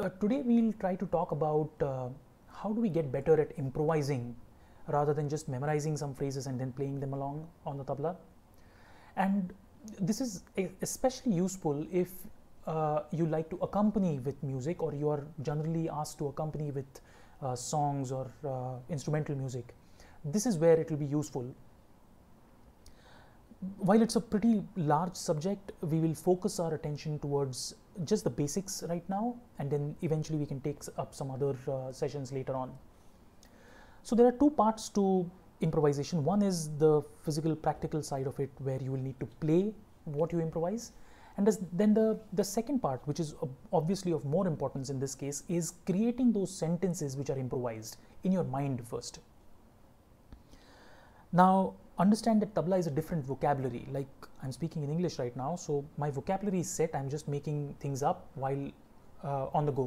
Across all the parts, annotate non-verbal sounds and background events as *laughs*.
Uh, today we'll try to talk about uh, how do we get better at improvising rather than just memorizing some phrases and then playing them along on the tabla. And this is especially useful if uh, you like to accompany with music or you are generally asked to accompany with uh, songs or uh, instrumental music. This is where it will be useful while it's a pretty large subject, we will focus our attention towards just the basics right now, and then eventually we can take up some other uh, sessions later on. So there are two parts to improvisation. One is the physical practical side of it, where you will need to play what you improvise. And then the, the second part, which is obviously of more importance in this case, is creating those sentences which are improvised in your mind first. Now, understand that tabla is a different vocabulary. Like I'm speaking in English right now, so my vocabulary is set. I'm just making things up while uh, on the go.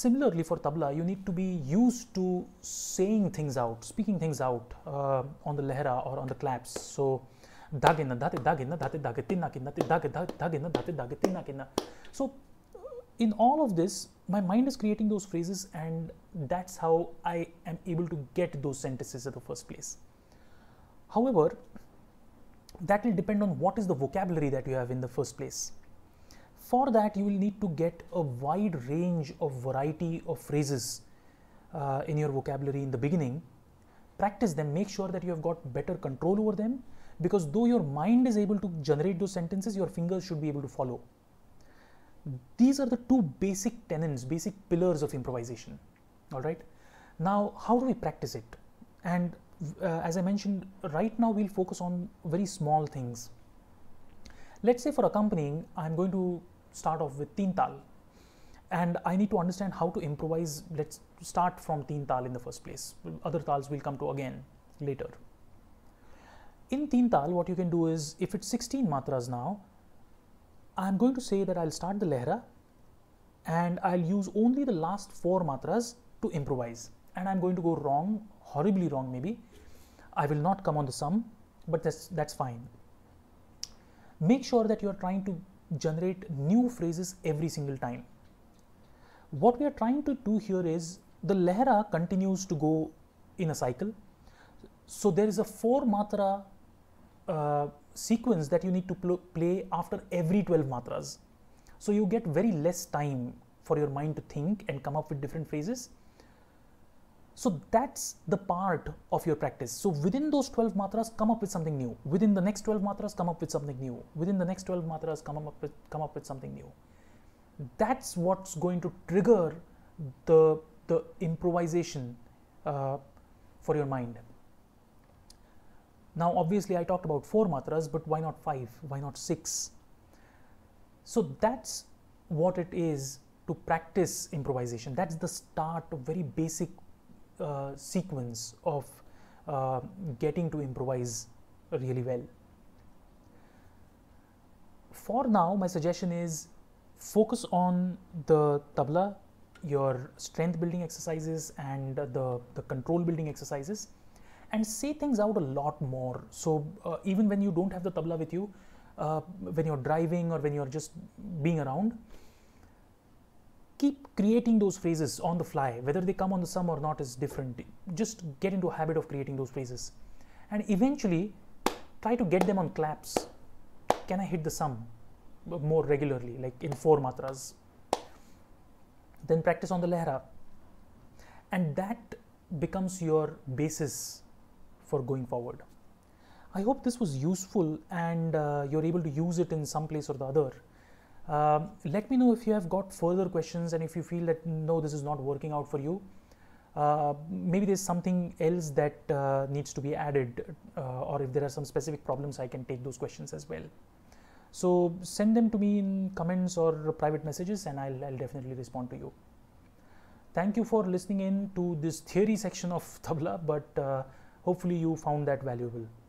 Similarly, for tabla, you need to be used to saying things out, speaking things out uh, on the lehra or on the claps. So, dagina, date dagina, date dagetina, kinate dagina, date dagetina, So, in all of this, my mind is creating those phrases, and that's how I am able to get those sentences in the first place. However, that will depend on what is the vocabulary that you have in the first place. For that, you will need to get a wide range of variety of phrases uh, in your vocabulary in the beginning. Practice them, make sure that you have got better control over them because though your mind is able to generate those sentences, your fingers should be able to follow. These are the two basic tenets, basic pillars of improvisation. All right. Now, how do we practice it? And uh, as I mentioned, right now we'll focus on very small things. Let's say for accompanying, I'm going to start off with teen tal, and I need to understand how to improvise. Let's start from teen tal in the first place. Other tals we'll come to again later. In teen tal, what you can do is, if it's 16 matras now, I'm going to say that I'll start the lehra, and I'll use only the last four matras to improvise. And I'm going to go wrong, horribly wrong maybe, I will not come on the sum, but that's, that's fine. Make sure that you are trying to generate new phrases every single time. What we are trying to do here is the lehra continues to go in a cycle. So there is a four matra uh, sequence that you need to pl play after every 12 matras. So you get very less time for your mind to think and come up with different phrases. So that's the part of your practice. So within those 12 matras, come up with something new. Within the next 12 matras, come up with something new. Within the next 12 matras, come up with, come up with something new. That's what's going to trigger the, the improvisation uh, for your mind. Now, obviously, I talked about four matras, but why not five? Why not six? So that's what it is to practice improvisation. That's the start, a very basic uh, sequence of uh, getting to improvise really well. For now, my suggestion is focus on the tabla, your strength building exercises and the, the control building exercises and say things out a lot more. So uh, even when you don't have the tabla with you, uh, when you're driving or when you're just being around, keep creating those phrases on the fly whether they come on the sum or not is different just get into a habit of creating those phrases and eventually try to get them on claps can i hit the sum more regularly like in four matras then practice on the lehra and that becomes your basis for going forward i hope this was useful and uh, you're able to use it in some place or the other um, let me know if you have got further questions and if you feel that no, this is not working out for you. Uh, maybe there's something else that uh, needs to be added, uh, or if there are some specific problems, I can take those questions as well. So send them to me in comments or private messages, and I'll, I'll definitely respond to you. Thank you for listening in to this theory section of *laughs* tabla, but uh, hopefully you found that valuable.